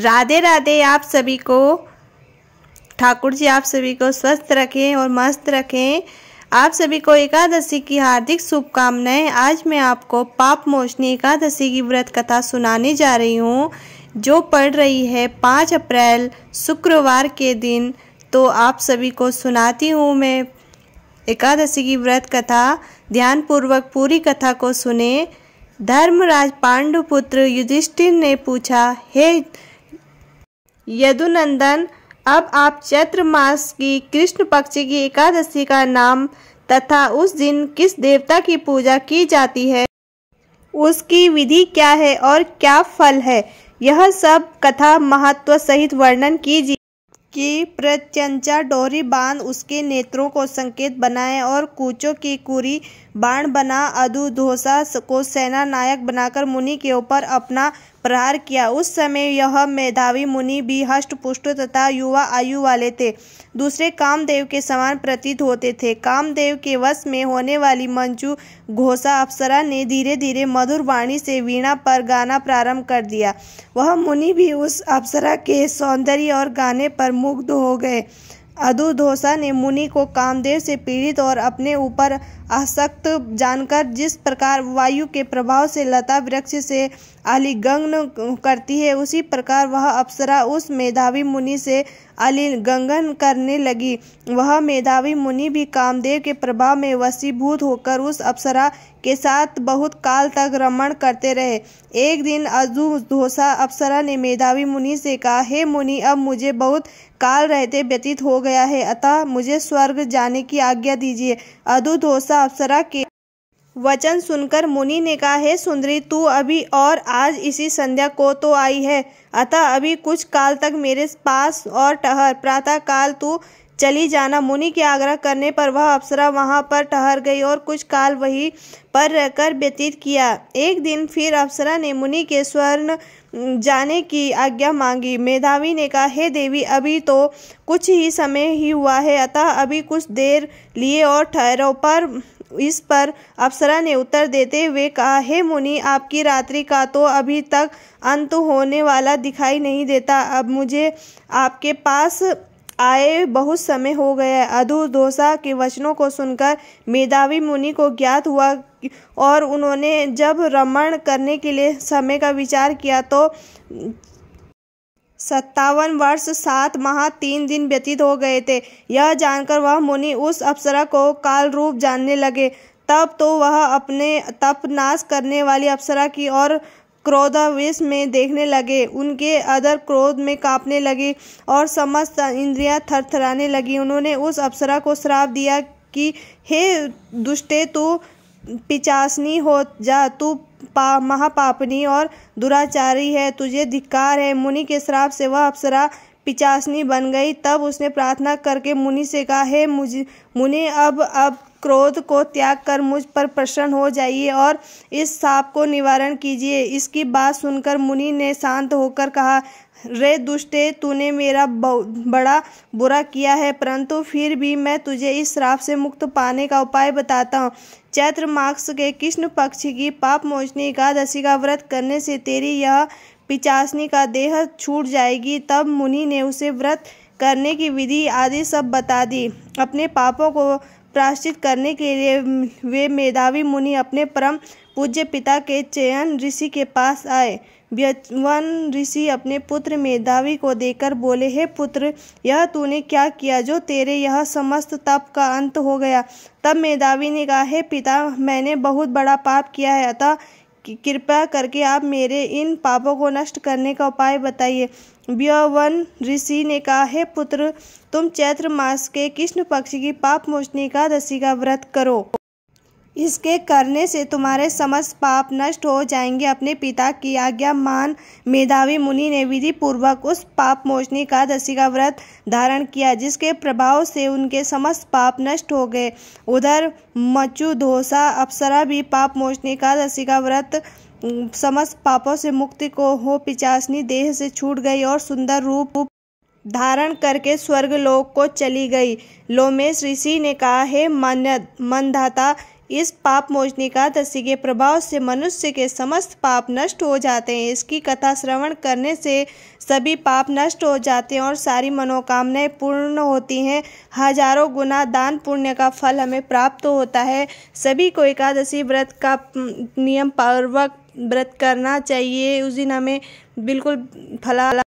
राधे राधे आप सभी को ठाकुर जी आप सभी को स्वस्थ रखें और मस्त रखें आप सभी को एकादशी की हार्दिक शुभकामनाएं आज मैं आपको पाप मोचनी एकादशी की व्रत कथा सुनाने जा रही हूँ जो पढ़ रही है पाँच अप्रैल शुक्रवार के दिन तो आप सभी को सुनाती हूँ मैं एकादशी की व्रत कथा ध्यानपूर्वक पूरी कथा को सुने धर्मराज पांडुपुत्र युधिष्ठिर ने पूछा हे hey, यदुनंदन अब आप चैत्र मास की कृष्ण पक्ष की एकादशी का नाम तथा उस दिन किस देवता की पूजा की जाती है उसकी विधि क्या है और क्या फल है यह सब कथा महत्व सहित वर्णन कीजिए कि प्रत्यंचा डोरी बांध उसके नेत्रों को संकेत बनाए और कूचों की कुरी बाण बना अधोसा को सेना नायक बनाकर मुनि के ऊपर अपना प्रहार किया उस समय यह मेधावी मुनि भी हष्टपुष्ट तथा युवा आयु वाले थे दूसरे कामदेव के समान प्रतीत होते थे कामदेव के वश में होने वाली मंजू घोषा अप्सरा ने धीरे धीरे मधुर वाणी से वीणा पर गाना प्रारंभ कर दिया वह मुनि भी उस अप्सरा के सौंदर्य और गाने पर मुग्ध हो गए अदुधोसा ने मुनि को कामदेव से पीड़ित और अपने ऊपर आसक्त जानकर जिस प्रकार वायु के प्रभाव से लता वृक्ष से आलिगंग करती है उसी प्रकार वह अप्सरा उस मेधावी मुनि से अलिंगन करने लगी वह मेधावी मुनि भी कामदेव के प्रभाव में वसीभूत होकर उस अप्सरा के साथ बहुत काल तक रमण करते रहे एक दिन अजू धोसा अप्सरा ने मेधावी मुनि से कहा हे मुनि अब मुझे बहुत काल रहते व्यतीत हो गया है अतः मुझे स्वर्ग जाने की आज्ञा दीजिए अधु धोसा अप्सरा के वचन सुनकर मुनि ने कहा हे सुंदरी तू अभी और आज इसी संध्या को तो आई है अतः अभी कुछ काल तक मेरे पास और ठहर प्रातः काल तू चली जाना मुनि के आग्रह करने पर वह अप्सरा वहाँ पर ठहर गई और कुछ काल वहीं पर रहकर व्यतीत किया एक दिन फिर अप्सरा ने मुनि के स्वर्ण जाने की आज्ञा मांगी मेधावी ने कहा हे देवी अभी तो कुछ ही समय ही हुआ है अतः अभी कुछ देर लिए और ठहरो पर इस पर अप्सरा ने उत्तर देते हुए कहा हे मुनि आपकी रात्रि का तो अभी तक अंत होने वाला दिखाई नहीं देता अब मुझे आपके पास आए बहुत समय हो गया अधु दोसा के वचनों को सुनकर मेधावी मुनि को ज्ञात हुआ और उन्होंने जब रमण करने के लिए समय का विचार किया तो सत्तावन वर्ष सात माह तीन दिन व्यतीत हो गए थे यह जानकर वह मुनि उस अप्सरा को काल रूप जानने लगे तब तो वह अपने तप नाश करने वाली अप्सरा की और क्रोधावेश में देखने लगे उनके अदर क्रोध में कांपने लगे और समस्त इंद्रियां थरथराने लगी उन्होंने उस अप्सरा को श्राप दिया कि हे दुष्टे तू पिचासनी हो जा तू पा महापापनी और दुराचारी है तुझे धिक्कार है मुनि के श्राप से वह अप्सरा पिचासनी बन गई तब उसने प्रार्थना करके मुनि से कहा हे मुझे मुनि अब अब क्रोध को त्याग कर मुझ पर प्रसन्न हो जाइए और इस साप को निवारण कीजिए इसकी बात सुनकर मुनि ने शांत होकर कहा रे दुष्टे तूने मेरा बड़ा बुरा किया है परंतु फिर भी मैं तुझे इस श्राप से मुक्त पाने का उपाय बताता हूँ चैत्र मार्क्स के कृष्ण पक्ष की पाप मोचनी एकादशी का व्रत करने से तेरी यह पिचासनी का देह छूट जाएगी तब मुनि ने उसे व्रत करने की विधि आदि सब बता दी अपने पापों को प्राश्चित करने के लिए वे मेधावी मुनि अपने परम पूज्य पिता के चयन ऋषि के पास आए व्यवन ऋषि अपने पुत्र मेधावी को देकर बोले हे पुत्र यह तूने क्या किया जो तेरे यह समस्त तप का अंत हो गया तब मेधावी ने कहा हे पिता मैंने बहुत बड़ा पाप किया है अतः कृपया करके आप मेरे इन पापों को नष्ट करने का उपाय बताइए ब्यवन ऋषि ने कहा हे पुत्र तुम चैत्र मास के कृष्ण पक्ष की पाप मोचनी का दसी का व्रत करो इसके करने से तुम्हारे समस्त पाप नष्ट हो जाएंगे अपने पिता की आज्ञा मान मेधावी मुनि ने विधि पूर्वक उस पाप मोचनी एकादशी का व्रत धारण किया जिसके प्रभाव से उनके समस्त पाप नष्ट हो गए उधर मचु धोसा अप्सरा भी पाप मोचनी एकादशी का व्रत समस्त पापों से मुक्ति को हो पिचासनी देह से छूट गई और सुंदर रूप धारण करके स्वर्गलोक को चली गई लोमेश ऋषि ने कहा हे मन मनधाता इस पाप मोचनी एकादशी के प्रभाव से मनुष्य के समस्त पाप नष्ट हो जाते हैं इसकी कथा श्रवण करने से सभी पाप नष्ट हो जाते हैं और सारी मनोकामनाएं पूर्ण होती हैं हजारों गुना दान पुण्य का फल हमें प्राप्त होता है सभी को एकादशी व्रत का नियम पूर्वक व्रत करना चाहिए उस दिन हमें बिल्कुल फला